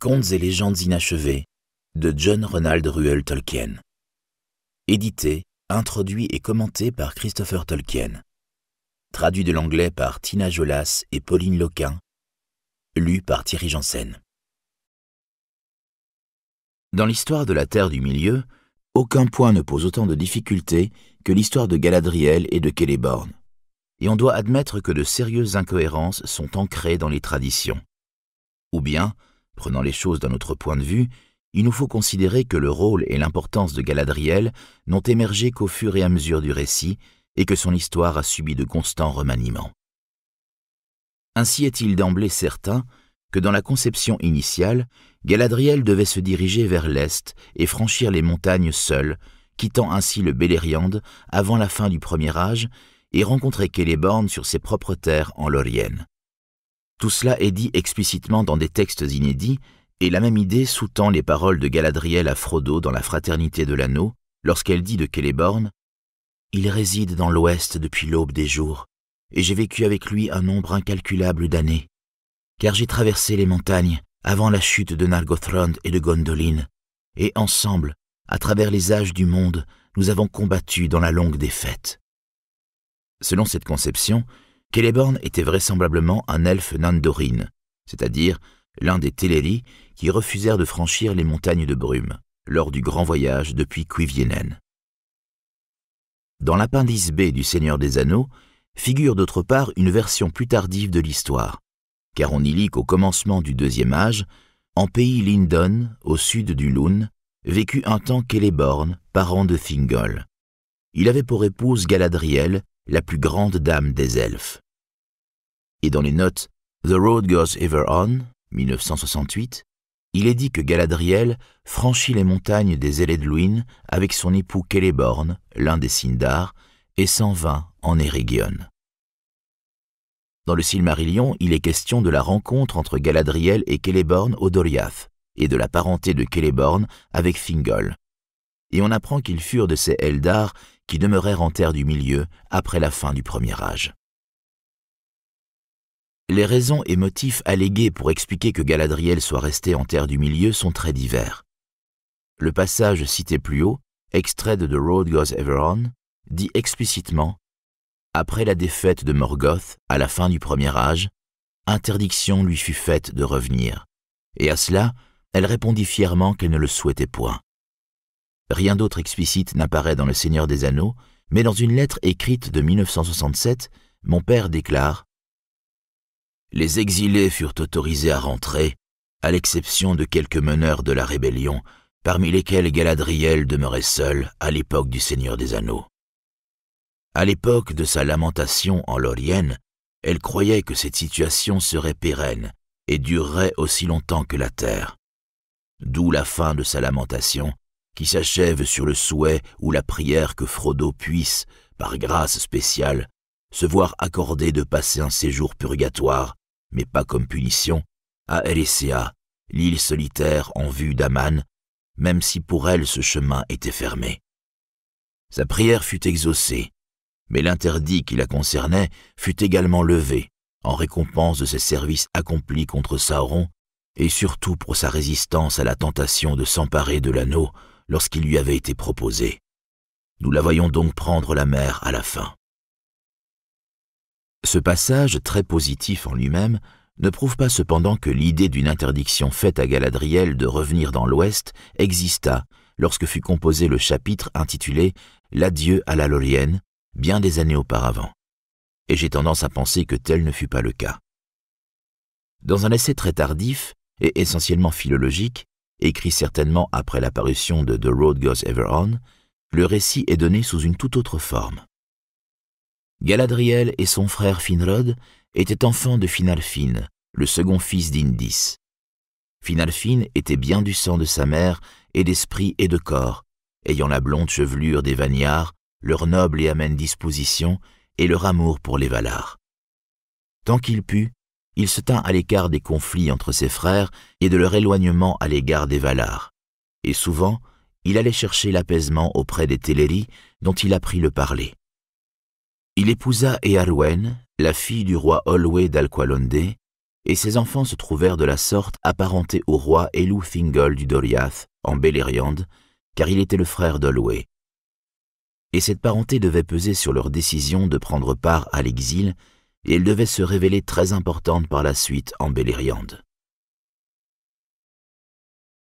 Contes et légendes inachevées de John Ronald Ruel Tolkien. Édité, introduit et commenté par Christopher Tolkien. Traduit de l'anglais par Tina Jolas et Pauline Loquin. Lu par Thierry Janssen. Dans l'histoire de la Terre du Milieu, aucun point ne pose autant de difficultés que l'histoire de Galadriel et de Celeborn. Et on doit admettre que de sérieuses incohérences sont ancrées dans les traditions. Ou bien, Prenant les choses d'un autre point de vue, il nous faut considérer que le rôle et l'importance de Galadriel n'ont émergé qu'au fur et à mesure du récit, et que son histoire a subi de constants remaniements. Ainsi est-il d'emblée certain que dans la conception initiale, Galadriel devait se diriger vers l'est et franchir les montagnes seule, quittant ainsi le Beleriand avant la fin du Premier Âge et rencontrer Celeborn sur ses propres terres en Lorienne. Tout cela est dit explicitement dans des textes inédits, et la même idée sous-tend les paroles de Galadriel à Frodo dans la Fraternité de l'Anneau, lorsqu'elle dit de Celeborn Il réside dans l'Ouest depuis l'aube des jours, et j'ai vécu avec lui un nombre incalculable d'années, car j'ai traversé les montagnes avant la chute de Nargothrond et de Gondolin, et ensemble, à travers les âges du monde, nous avons combattu dans la longue défaite. Selon cette conception, Celeborn était vraisemblablement un elfe Nandorin, c'est-à-dire l'un des Teleri qui refusèrent de franchir les montagnes de brume lors du grand voyage depuis Quivienen. Dans l'appendice B du Seigneur des Anneaux figure d'autre part une version plus tardive de l'histoire, car on y lit qu'au commencement du Deuxième Âge, en pays Lindon, au sud du Loun, vécut un temps Celeborn, parent de Thingol. Il avait pour épouse Galadriel, la plus grande dame des elfes. Et dans les notes The Road Goes Ever On, 1968, il est dit que Galadriel franchit les montagnes des Eledluin avec son époux Celeborn, l'un des Sindar, et s'en vint en Eregion. Dans le Silmarillion, il est question de la rencontre entre Galadriel et Celeborn au Doriath, et de la parenté de Celeborn avec Fingol. Et on apprend qu'ils furent de ces Eldar qui demeurèrent en terre du milieu après la fin du premier âge. Les raisons et motifs allégués pour expliquer que Galadriel soit resté en terre du milieu sont très divers. Le passage cité plus haut, extrait de The Road Goes Ever On, dit explicitement Après la défaite de Morgoth, à la fin du premier âge, interdiction lui fut faite de revenir, et à cela, elle répondit fièrement qu'elle ne le souhaitait point. Rien d'autre explicite n'apparaît dans Le Seigneur des Anneaux, mais dans une lettre écrite de 1967, mon père déclare Les exilés furent autorisés à rentrer, à l'exception de quelques meneurs de la rébellion, parmi lesquels Galadriel demeurait seul à l'époque du Seigneur des Anneaux. À l'époque de sa lamentation en Lorienne, elle croyait que cette situation serait pérenne et durerait aussi longtemps que la terre. D'où la fin de sa lamentation, qui s'achève sur le souhait ou la prière que Frodo puisse, par grâce spéciale, se voir accorder de passer un séjour purgatoire, mais pas comme punition, à Erecia, l'île solitaire en vue d'Aman, même si pour elle ce chemin était fermé. Sa prière fut exaucée, mais l'interdit qui la concernait fut également levé, en récompense de ses services accomplis contre Sauron, et surtout pour sa résistance à la tentation de s'emparer de l'anneau lorsqu'il lui avait été proposé. Nous la voyons donc prendre la mer à la fin. Ce passage, très positif en lui-même, ne prouve pas cependant que l'idée d'une interdiction faite à Galadriel de revenir dans l'Ouest exista lorsque fut composé le chapitre intitulé L'adieu à la Lorienne, bien des années auparavant. Et j'ai tendance à penser que tel ne fut pas le cas. Dans un essai très tardif et essentiellement philologique, écrit certainement après l'apparition de The Road Goes Ever On, le récit est donné sous une toute autre forme. Galadriel et son frère Finrod étaient enfants de Finalfine, le second fils d'Indis. Finalfine était bien du sang de sa mère et d'esprit et de corps, ayant la blonde chevelure des Vanyar, leur noble et amène disposition et leur amour pour les Valar. Tant qu'il put, il se tint à l'écart des conflits entre ses frères et de leur éloignement à l'égard des Valars. Et souvent, il allait chercher l'apaisement auprès des Teleri, dont il apprit le parler. Il épousa Earwen, la fille du roi Olwe d'Alqualondé, et ses enfants se trouvèrent de la sorte apparentés au roi Thingol du Doriath, en Beleriand, car il était le frère d'Olwe. Et cette parenté devait peser sur leur décision de prendre part à l'exil il devait se révéler très importante par la suite en Beleriand.